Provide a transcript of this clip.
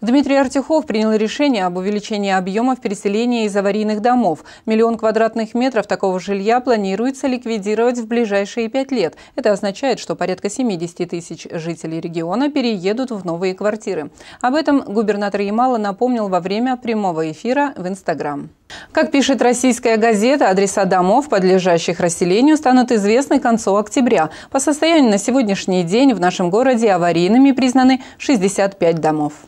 Дмитрий Артюхов принял решение об увеличении объемов переселения из аварийных домов. Миллион квадратных метров такого жилья планируется ликвидировать в ближайшие пять лет. Это означает, что порядка 70 тысяч жителей региона переедут в новые квартиры. Об этом губернатор Ямала напомнил во время прямого эфира в Инстаграм. Как пишет российская газета, адреса домов, подлежащих расселению, станут известны к концу октября. По состоянию на сегодняшний день в нашем городе аварийными признаны 65 домов.